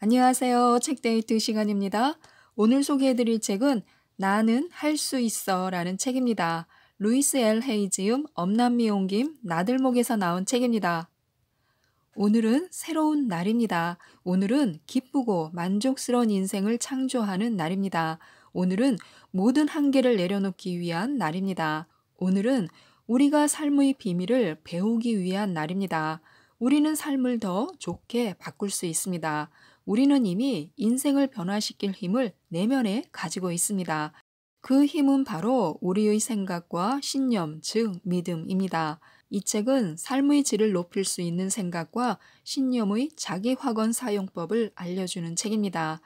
안녕하세요. 책데이트 시간입니다. 오늘 소개해드릴 책은 나는 할 수 있어 라는 책입니다. 루이스 엘헤이지움 엄남미 옹김 나들목에서 나온 책입니다. 오늘은 새로운 날입니다. 오늘은 기쁘고 만족스러운 인생을 창조하는 날입니다. 오늘은 모든 한계를 내려놓기 위한 날입니다. 오늘은 우리가 삶의 비밀을 배우기 위한 날입니다. 우리는 삶을 더 좋게 바꿀 수 있습니다. 우리는 이미 인생을 변화시킬 힘을 내면에 가지고 있습니다. 그 힘은 바로 우리의 생각과 신념, 즉 믿음입니다. 이 책은 삶의 질을 높일 수 있는 생각과 신념의 자기 확언 사용법을 알려주는 책입니다.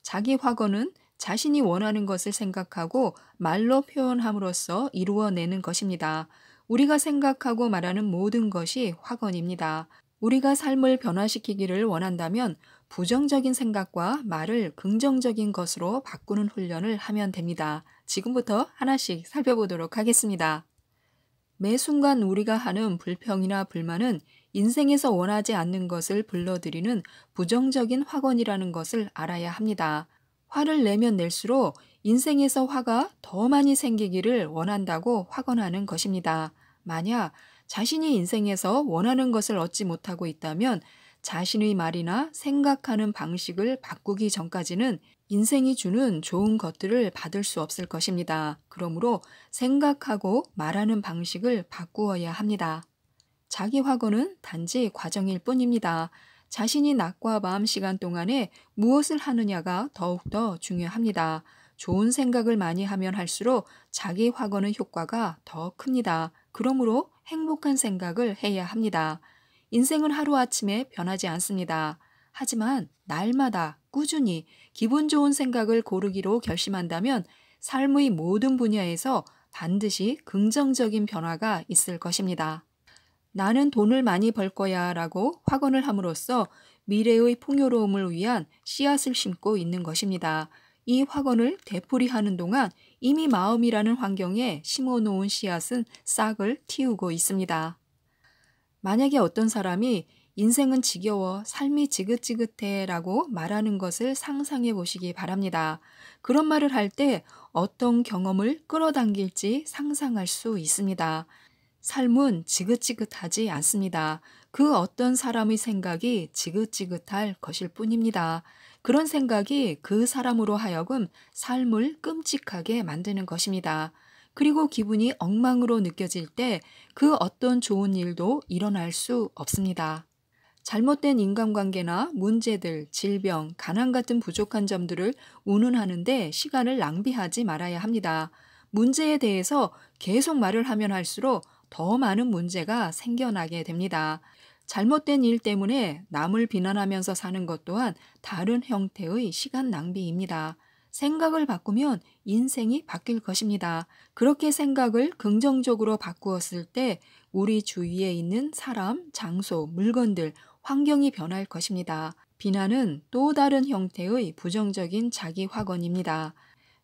자기 확언은 자신이 원하는 것을 생각하고 말로 표현함으로써 이루어내는 것입니다. 우리가 생각하고 말하는 모든 것이 확언입니다. 우리가 삶을 변화시키기를 원한다면 부정적인 생각과 말을 긍정적인 것으로 바꾸는 훈련을 하면 됩니다. 지금부터 하나씩 살펴보도록 하겠습니다. 매 순간 우리가 하는 불평이나 불만은 인생에서 원하지 않는 것을 불러들이는 부정적인 확언이라는 것을 알아야 합니다. 화를 내면 낼수록 인생에서 화가 더 많이 생기기를 원한다고 확언하는 것입니다. 만약 자신이 인생에서 원하는 것을 얻지 못하고 있다면 자신의 말이나 생각하는 방식을 바꾸기 전까지는 인생이 주는 좋은 것들을 받을 수 없을 것입니다. 그러므로 생각하고 말하는 방식을 바꾸어야 합니다. 자기 화거는 단지 과정일 뿐입니다. 자신이 낮과 밤 시간 동안에 무엇을 하느냐가 더욱더 중요합니다. 좋은 생각을 많이 하면 할수록 자기 화거는 효과가 더 큽니다. 그러므로 행복한 생각을 해야 합니다. 인생은 하루아침에 변하지 않습니다. 하지만 날마다 꾸준히 기분 좋은 생각을 고르기로 결심한다면 삶의 모든 분야에서 반드시 긍정적인 변화가 있을 것입니다. 나는 돈을 많이 벌 거야 라고 확언을 함으로써 미래의 풍요로움을 위한 씨앗을 심고 있는 것입니다. 이 확언을 되풀이하는 동안 이미 마음이라는 환경에 심어놓은 씨앗은 싹을 틔우고 있습니다. 만약에 어떤 사람이 인생은 지겨워, 삶이 지긋지긋해 라고 말하는 것을 상상해 보시기 바랍니다. 그런 말을 할 때 어떤 경험을 끌어당길지 상상할 수 있습니다. 삶은 지긋지긋하지 않습니다. 그 어떤 사람의 생각이 지긋지긋할 것일 뿐입니다. 그런 생각이 그 사람으로 하여금 삶을 끔찍하게 만드는 것입니다. 그리고 기분이 엉망으로 느껴질 때 그 어떤 좋은 일도 일어날 수 없습니다. 잘못된 인간관계나 문제들, 질병, 가난 같은 부족한 점들을 운운하는데 시간을 낭비하지 말아야 합니다. 문제에 대해서 계속 말을 하면 할수록 더 많은 문제가 생겨나게 됩니다. 잘못된 일 때문에 남을 비난하면서 사는 것 또한 다른 형태의 시간 낭비입니다. 생각을 바꾸면 인생이 바뀔 것입니다. 그렇게 생각을 긍정적으로 바꾸었을 때 우리 주위에 있는 사람, 장소, 물건들, 환경이 변할 것입니다. 비난은 또 다른 형태의 부정적인 자기 확언입니다.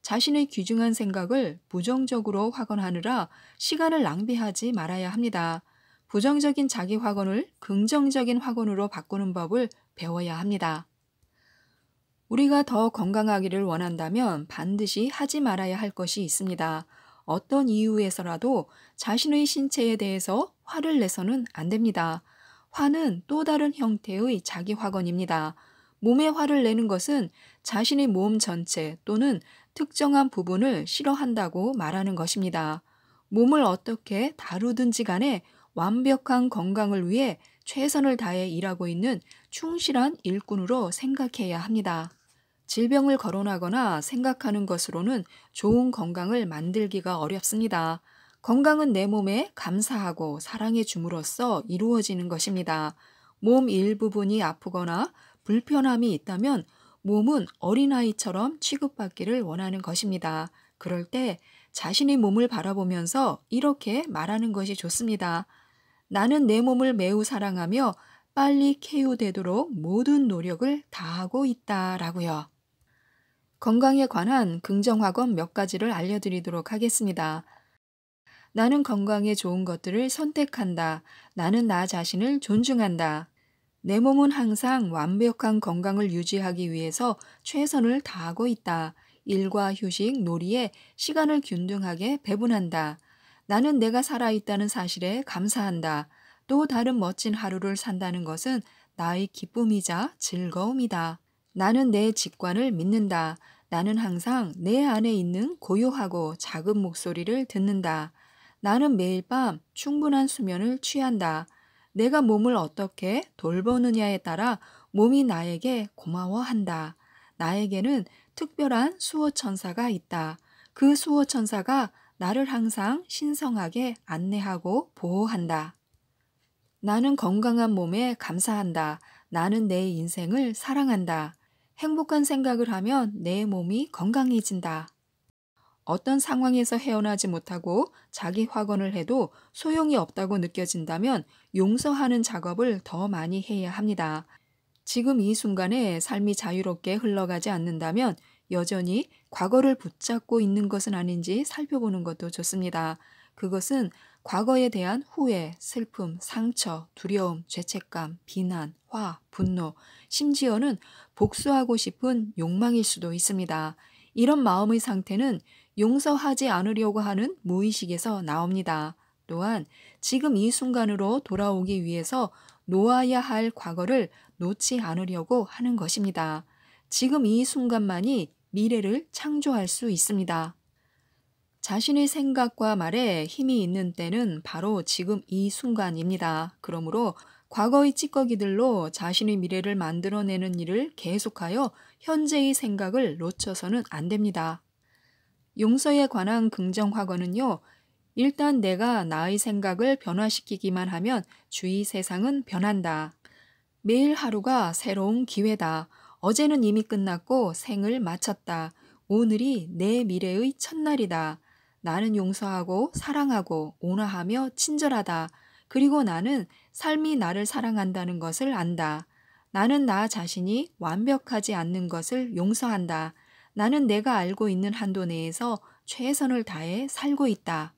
자신의 귀중한 생각을 부정적으로 확언하느라 시간을 낭비하지 말아야 합니다. 부정적인 자기 확언을 긍정적인 확언으로 바꾸는 법을 배워야 합니다. 우리가 더 건강하기를 원한다면 반드시 하지 말아야 할 것이 있습니다. 어떤 이유에서라도 자신의 신체에 대해서 화를 내서는 안 됩니다. 화는 또 다른 형태의 자기 화건입니다 몸에 화를 내는 것은 자신의 몸 전체 또는 특정한 부분을 싫어한다고 말하는 것입니다. 몸을 어떻게 다루든지 간에 완벽한 건강을 위해 최선을 다해 일하고 있는 충실한 일꾼으로 생각해야 합니다. 질병을 거론하거나 생각하는 것으로는 좋은 건강을 만들기가 어렵습니다. 건강은 내 몸에 감사하고 사랑해 줌으로써 이루어지는 것입니다. 몸 일부분이 아프거나 불편함이 있다면 몸은 어린아이처럼 취급받기를 원하는 것입니다. 그럴 때 자신의 몸을 바라보면서 이렇게 말하는 것이 좋습니다. 나는 내 몸을 매우 사랑하며 빨리 케유되도록 모든 노력을 다하고 있다 라고요. 건강에 관한 긍정학원 몇 가지를 알려드리도록 하겠습니다. 나는 건강에 좋은 것들을 선택한다. 나는 나 자신을 존중한다. 내 몸은 항상 완벽한 건강을 유지하기 위해서 최선을 다하고 있다. 일과 휴식, 놀이에 시간을 균등하게 배분한다. 나는 내가 살아있다는 사실에 감사한다. 또 다른 멋진 하루를 산다는 것은 나의 기쁨이자 즐거움이다. 나는 내 직관을 믿는다. 나는 항상 내 안에 있는 고요하고 작은 목소리를 듣는다. 나는 매일 밤 충분한 수면을 취한다. 내가 몸을 어떻게 돌보느냐에 따라 몸이 나에게 고마워한다. 나에게는 특별한 수호천사가 있다. 그 수호천사가 나를 항상 신성하게 안내하고 보호한다. 나는 건강한 몸에 감사한다. 나는 내 인생을 사랑한다. 행복한 생각을 하면 내 몸이 건강해진다. 어떤 상황에서 헤어나지 못하고 자기 확언을 해도 소용이 없다고 느껴진다면 용서하는 작업을 더 많이 해야 합니다. 지금 이 순간에 삶이 자유롭게 흘러가지 않는다면 여전히 과거를 붙잡고 있는 것은 아닌지 살펴보는 것도 좋습니다. 그것은 과거에 대한 후회, 슬픔, 상처, 두려움, 죄책감, 비난, 화, 분노, 심지어는 복수하고 싶은 욕망일 수도 있습니다. 이런 마음의 상태는 용서하지 않으려고 하는 무의식에서 나옵니다. 또한 지금 이 순간으로 돌아오기 위해서 놓아야 할 과거를 놓지 않으려고 하는 것입니다. 지금 이 순간만이 미래를 창조할 수 있습니다. 자신의 생각과 말에 힘이 있는 때는 바로 지금 이 순간입니다. 그러므로 과거의 찌꺼기들로 자신의 미래를 만들어내는 일을 계속하여 현재의 생각을 놓쳐서는 안 됩니다. 용서에 관한 긍정화거은요 일단 내가 나의 생각을 변화시키기만 하면 주위 세상은 변한다. 매일 하루가 새로운 기회다. 어제는 이미 끝났고 생을 마쳤다. 오늘이 내 미래의 첫날이다. 나는 용서하고 사랑하고 온화하며 친절하다. 그리고 나는 삶이 나를 사랑한다는 것을 안다. 나는 나 자신이 완벽하지 않는 것을 용서한다. 나는 내가 알고 있는 한도 내에서 최선을 다해 살고 있다.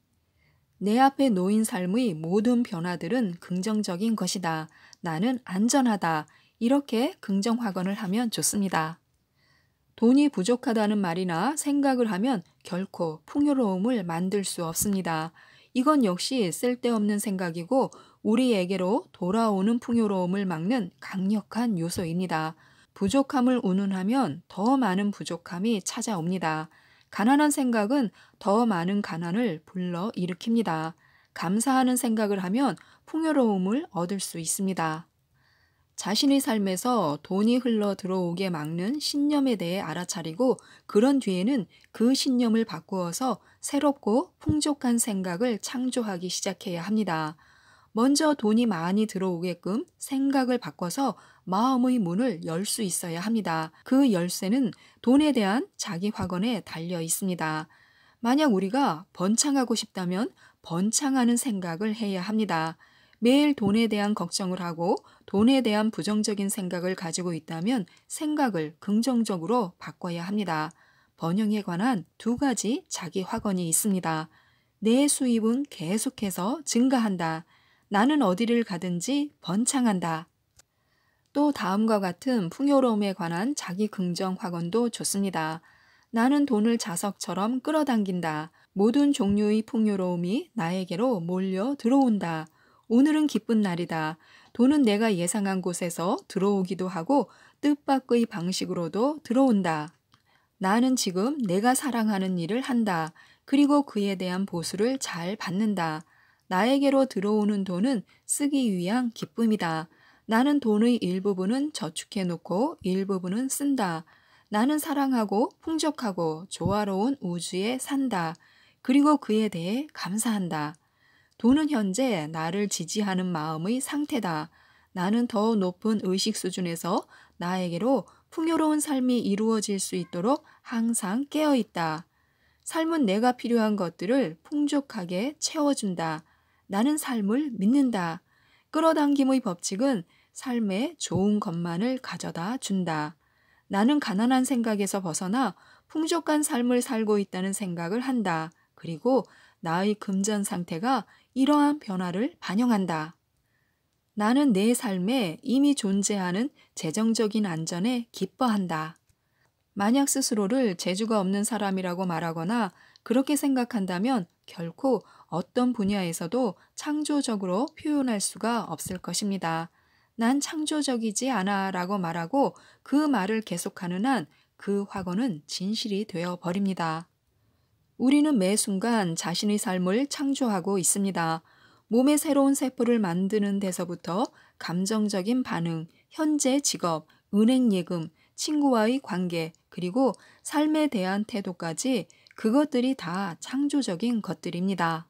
내 앞에 놓인 삶의 모든 변화들은 긍정적인 것이다. 나는 안전하다. 이렇게 긍정확언을 하면 좋습니다. 돈이 부족하다는 말이나 생각을 하면 결코 풍요로움을 만들 수 없습니다. 이건 역시 쓸데없는 생각이고 우리에게로 돌아오는 풍요로움을 막는 강력한 요소입니다. 부족함을 운운하면 더 많은 부족함이 찾아옵니다. 가난한 생각은 더 많은 가난을 불러 일으킵니다. 감사하는 생각을 하면 풍요로움을 얻을 수 있습니다. 자신의 삶에서 돈이 흘러 들어오게 막는 신념에 대해 알아차리고 그런 뒤에는 그 신념을 바꾸어서 새롭고 풍족한 생각을 창조하기 시작해야 합니다. 먼저 돈이 많이 들어오게끔 생각을 바꿔서 마음의 문을 열 수 있어야 합니다. 그 열쇠는 돈에 대한 자기 확언에 달려 있습니다. 만약 우리가 번창하고 싶다면 번창하는 생각을 해야 합니다. 매일 돈에 대한 걱정을 하고 돈에 대한 부정적인 생각을 가지고 있다면 생각을 긍정적으로 바꿔야 합니다. 번영에 관한 두 가지 자기 확언이 있습니다. 내 수입은 계속해서 증가한다. 나는 어디를 가든지 번창한다. 또 다음과 같은 풍요로움에 관한 자기 긍정 확언도 좋습니다. 나는 돈을 자석처럼 끌어당긴다. 모든 종류의 풍요로움이 나에게로 몰려 들어온다. 오늘은 기쁜 날이다. 돈은 내가 예상한 곳에서 들어오기도 하고 뜻밖의 방식으로도 들어온다. 나는 지금 내가 사랑하는 일을 한다. 그리고 그에 대한 보수를 잘 받는다. 나에게로 들어오는 돈은 쓰기 위한 기쁨이다. 나는 돈의 일부분은 저축해놓고 일부분은 쓴다. 나는 사랑하고 풍족하고 조화로운 우주에 산다. 그리고 그에 대해 감사한다. 돈은 현재 나를 지지하는 마음의 상태다. 나는 더 높은 의식 수준에서 나에게로 풍요로운 삶이 이루어질 수 있도록 항상 깨어 있다. 삶은 내가 필요한 것들을 풍족하게 채워준다. 나는 삶을 믿는다. 끌어당김의 법칙은 삶에 좋은 것만을 가져다 준다. 나는 가난한 생각에서 벗어나 풍족한 삶을 살고 있다는 생각을 한다. 그리고 나의 금전 상태가 이러한 변화를 반영한다. 나는 내 삶에 이미 존재하는 재정적인 안전에 기뻐한다. 만약 스스로를 재주가 없는 사람이라고 말하거나 그렇게 생각한다면 결코 어떤 분야에서도 창조적으로 표현할 수가 없을 것입니다. 난 창조적이지 않아 라고 말하고 그 말을 계속하는 한 그화언은 진실이 되어 버립니다. 우리는 매 순간 자신의 삶을 창조하고 있습니다. 몸의 새로운 세포를 만드는 데서부터 감정적인 반응, 현재 직업, 은행 예금, 친구와의 관계, 그리고 삶에 대한 태도까지 그것들이 다 창조적인 것들입니다.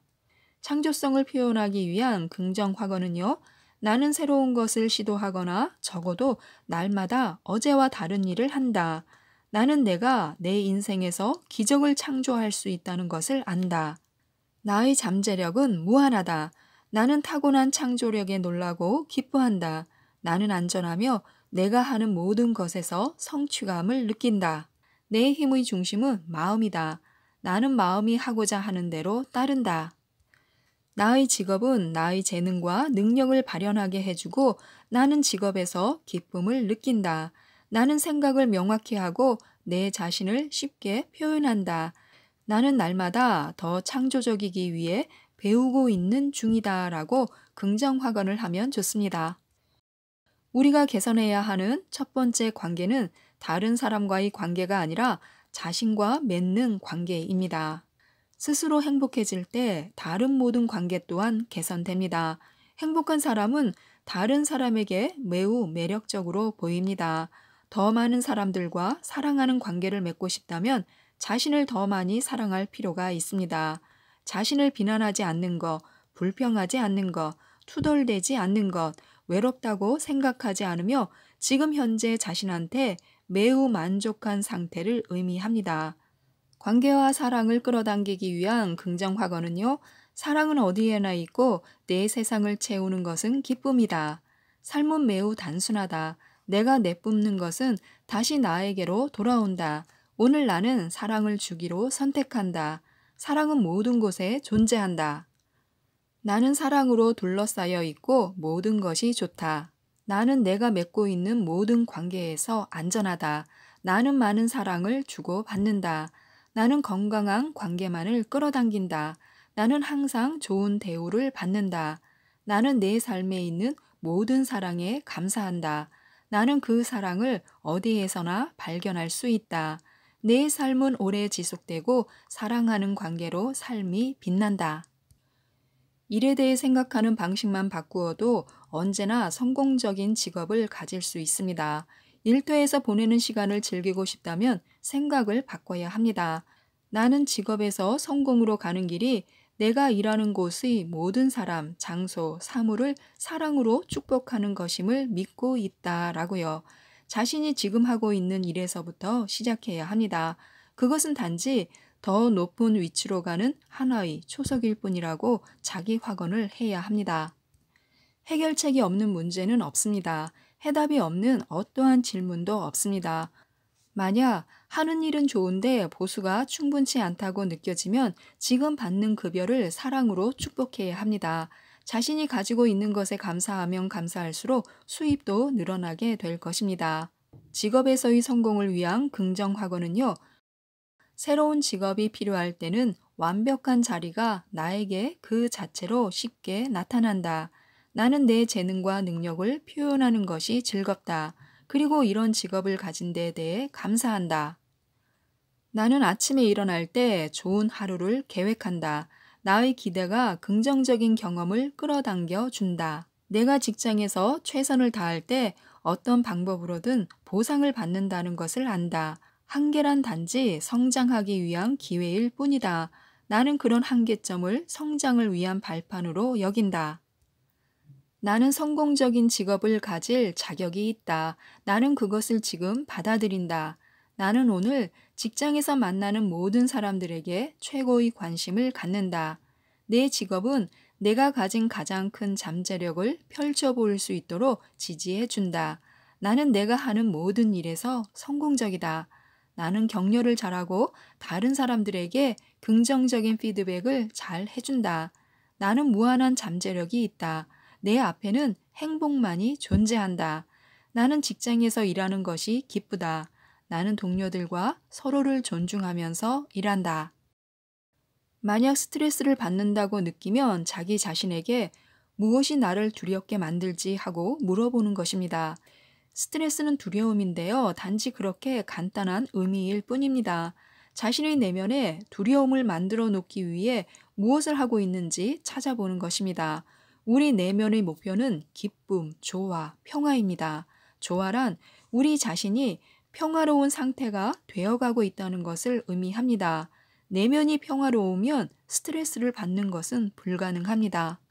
창조성을 표현하기 위한 긍정화거은요 나는 새로운 것을 시도하거나 적어도 날마다 어제와 다른 일을 한다. 나는 내가 내 인생에서 기적을 창조할 수 있다는 것을 안다. 나의 잠재력은 무한하다. 나는 타고난 창조력에 놀라고 기뻐한다. 나는 안전하며 내가 하는 모든 것에서 성취감을 느낀다. 내 힘의 중심은 마음이다. 나는 마음이 하고자 하는 대로 따른다. 나의 직업은 나의 재능과 능력을 발현하게 해주고 나는 직업에서 기쁨을 느낀다. 나는 생각을 명확히 하고 내 자신을 쉽게 표현한다. 나는 날마다 더 창조적이기 위해 배우고 있는 중이다 라고 긍정화관을 하면 좋습니다. 우리가 개선해야 하는 첫 번째 관계는 다른 사람과의 관계가 아니라 자신과 맺는 관계입니다. 스스로 행복해질 때 다른 모든 관계 또한 개선됩니다. 행복한 사람은 다른 사람에게 매우 매력적으로 보입니다. 더 많은 사람들과 사랑하는 관계를 맺고 싶다면 자신을 더 많이 사랑할 필요가 있습니다. 자신을 비난하지 않는 것, 불평하지 않는 것, 투덜대지 않는 것, 외롭다고 생각하지 않으며 지금 현재 자신한테 매우 만족한 상태를 의미합니다. 관계와 사랑을 끌어당기기 위한 긍정화건은요 사랑은 어디에나 있고 내 세상을 채우는 것은 기쁨이다. 삶은 매우 단순하다. 내가 내뿜는 것은 다시 나에게로 돌아온다. 오늘 나는 사랑을 주기로 선택한다. 사랑은 모든 곳에 존재한다. 나는 사랑으로 둘러싸여 있고 모든 것이 좋다. 나는 내가 맺고 있는 모든 관계에서 안전하다. 나는 많은 사랑을 주고 받는다. 나는 건강한 관계만을 끌어당긴다. 나는 항상 좋은 대우를 받는다. 나는 내 삶에 있는 모든 사랑에 감사한다. 나는 그 사랑을 어디에서나 발견할 수 있다. 내 삶은 오래 지속되고 사랑하는 관계로 삶이 빛난다. 일에 대해 생각하는 방식만 바꾸어도 언제나 성공적인 직업을 가질 수 있습니다. 일터에서 보내는 시간을 즐기고 싶다면 생각을 바꿔야 합니다. 나는 직업에서 성공으로 가는 길이 내가 일하는 곳의 모든 사람, 장소, 사물을 사랑으로 축복하는 것임을 믿고 있다라고요. 자신이 지금 하고 있는 일에서부터 시작해야 합니다. 그것은 단지 더 높은 위치로 가는 하나의 초석일 뿐이라고 자기 확언을 해야 합니다. 해결책이 없는 문제는 없습니다. 해답이 없는 어떠한 질문도 없습니다. 만약 하는 일은 좋은데 보수가 충분치 않다고 느껴지면 지금 받는 급여를 사랑으로 축복해야 합니다. 자신이 가지고 있는 것에 감사하면 감사할수록 수입도 늘어나게 될 것입니다. 직업에서의 성공을 위한 긍정학거는요 새로운 직업이 필요할 때는 완벽한 자리가 나에게 그 자체로 쉽게 나타난다. 나는 내 재능과 능력을 표현하는 것이 즐겁다. 그리고 이런 직업을 가진 데에 대해 감사한다. 나는 아침에 일어날 때 좋은 하루를 계획한다. 나의 기대가 긍정적인 경험을 끌어당겨 준다. 내가 직장에서 최선을 다할 때 어떤 방법으로든 보상을 받는다는 것을 안다. 한계란 단지 성장하기 위한 기회일 뿐이다. 나는 그런 한계점을 성장을 위한 발판으로 여긴다. 나는 성공적인 직업을 가질 자격이 있다. 나는 그것을 지금 받아들인다. 나는 오늘 직장에서 만나는 모든 사람들에게 최고의 관심을 갖는다. 내 직업은 내가 가진 가장 큰 잠재력을 펼쳐 볼수 있도록 지지해 준다. 나는 내가 하는 모든 일에서 성공적이다. 나는 격려를 잘하고 다른 사람들에게 긍정적인 피드백을 잘 해준다. 나는 무한한 잠재력이 있다. 내 앞에는 행복만이 존재한다. 나는 직장에서 일하는 것이 기쁘다. 나는 동료들과 서로를 존중하면서 일한다. 만약 스트레스를 받는다고 느끼면 자기 자신에게 무엇이 나를 두렵게 만들지 하고 물어보는 것입니다. 스트레스는 두려움인데요. 단지 그렇게 간단한 의미일 뿐입니다. 자신의 내면에 두려움을 만들어 놓기 위해 무엇을 하고 있는지 찾아보는 것입니다. 우리 내면의 목표는 기쁨, 조화, 평화입니다. 조화란 우리 자신이 평화로운 상태가 되어가고 있다는 것을 의미합니다. 내면이 평화로우면 스트레스를 받는 것은 불가능합니다.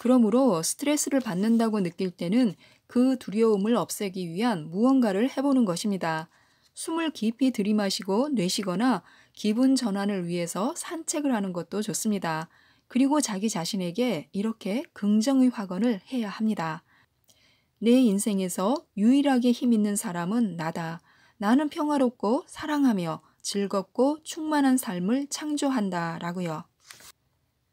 그러므로 스트레스를 받는다고 느낄 때는 그 두려움을 없애기 위한 무언가를 해보는 것입니다. 숨을 깊이 들이마시고 내쉬거나 기분 전환을 위해서 산책을 하는 것도 좋습니다. 그리고 자기 자신에게 이렇게 긍정의 확언을 해야 합니다. 내 인생에서 유일하게 힘 있는 사람은 나다. 나는 평화롭고 사랑하며 즐겁고 충만한 삶을 창조한다. 라고요.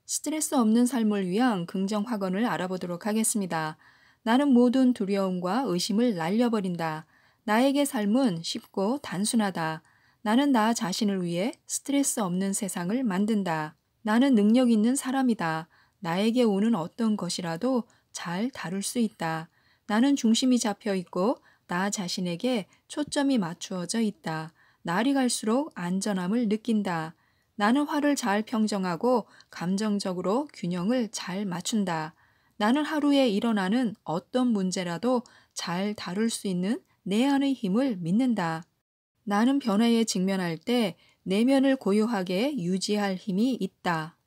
스트레스 없는 삶을 위한 긍정 확언을 알아보도록 하겠습니다. 나는 모든 두려움과 의심을 날려버린다. 나에게 삶은 쉽고 단순하다. 나는 나 자신을 위해 스트레스 없는 세상을 만든다. 나는 능력 있는 사람이다. 나에게 오는 어떤 것이라도 잘 다룰 수 있다. 나는 중심이 잡혀 있고 나 자신에게 초점이 맞추어져 있다. 날이 갈수록 안전함을 느낀다. 나는 화를 잘 평정하고 감정적으로 균형을 잘 맞춘다. 나는 하루에 일어나는 어떤 문제라도 잘 다룰 수 있는 내 안의 힘을 믿는다. 나는 변화에 직면할 때 내면을 고요하게 유지할 힘이 있다.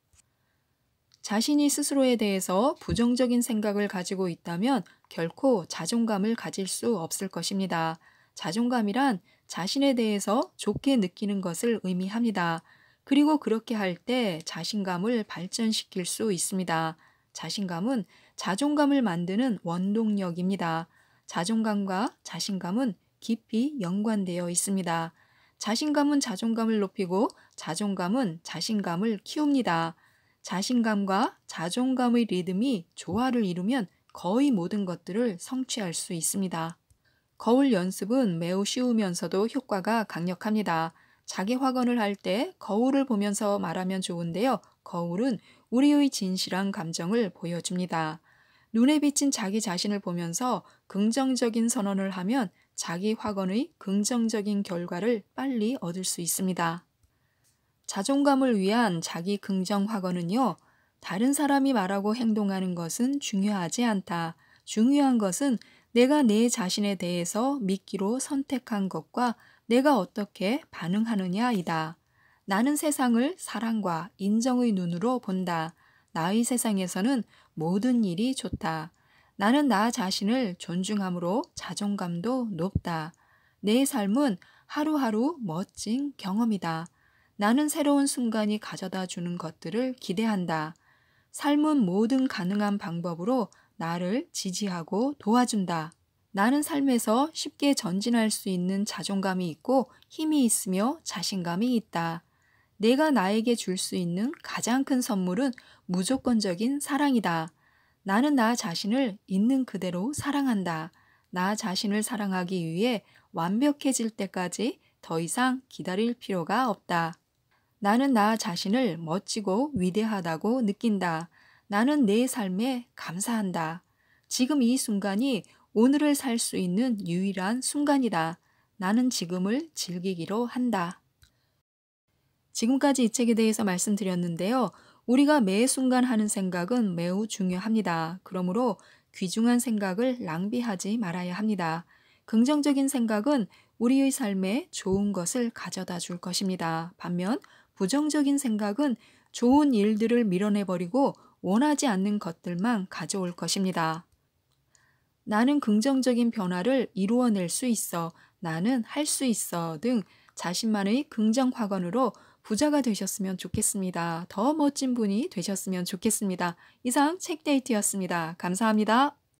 자신이 스스로에 대해서 부정적인 생각을 가지고 있다면 결코 자존감을 가질 수 없을 것입니다. 자존감이란 자신에 대해서 좋게 느끼는 것을 의미합니다. 그리고 그렇게 할 때 자신감을 발전시킬 수 있습니다. 자신감은 자존감을 만드는 원동력입니다. 자존감과 자신감은 깊이 연관되어 있습니다. 자신감은 자존감을 높이고 자존감은 자신감을 키웁니다. 자신감과 자존감의 리듬이 조화를 이루면 거의 모든 것들을 성취할 수 있습니다. 거울 연습은 매우 쉬우면서도 효과가 강력합니다. 자기 확언을 할 때 거울을 보면서 말하면 좋은데요. 거울은 우리의 진실한 감정을 보여줍니다. 눈에 비친 자기 자신을 보면서 긍정적인 선언을 하면 자기 확언의 긍정적인 결과를 빨리 얻을 수 있습니다. 자존감을 위한 자기 긍정 확언은요, 다른 사람이 말하고 행동하는 것은 중요하지 않다. 중요한 것은 내가 내 자신에 대해서 믿기로 선택한 것과 내가 어떻게 반응하느냐이다. 나는 세상을 사랑과 인정의 눈으로 본다. 나의 세상에서는 모든 일이 좋다. 나는 나 자신을 존중함으로 자존감도 높다. 내 삶은 하루하루 멋진 경험이다. 나는 새로운 순간이 가져다 주는 것들을 기대한다. 삶은 모든 가능한 방법으로 나를 지지하고 도와준다. 나는 삶에서 쉽게 전진할 수 있는 자존감이 있고 힘이 있으며 자신감이 있다. 내가 나에게 줄 수 있는 가장 큰 선물은 무조건적인 사랑이다. 나는 나 자신을 있는 그대로 사랑한다. 나 자신을 사랑하기 위해 완벽해질 때까지 더 이상 기다릴 필요가 없다. 나는 나 자신을 멋지고 위대하다고 느낀다. 나는 내 삶에 감사한다. 지금 이 순간이 오늘을 살 수 있는 유일한 순간이다. 나는 지금을 즐기기로 한다. 지금까지 이 책에 대해서 말씀드렸는데요. 우리가 매 순간 하는 생각은 매우 중요합니다. 그러므로 귀중한 생각을 낭비하지 말아야 합니다. 긍정적인 생각은 우리의 삶에 좋은 것을 가져다 줄 것입니다. 반면 부정적인 생각은 좋은 일들을 밀어내버리고 원하지 않는 것들만 가져올 것입니다. 나는 긍정적인 변화를 이루어낼 수 있어. 나는 할 수 있어. 등 자신만의 긍정 확언으로 부자가 되셨으면 좋겠습니다. 더 멋진 분이 되셨으면 좋겠습니다. 이상 책데이트였습니다. 감사합니다.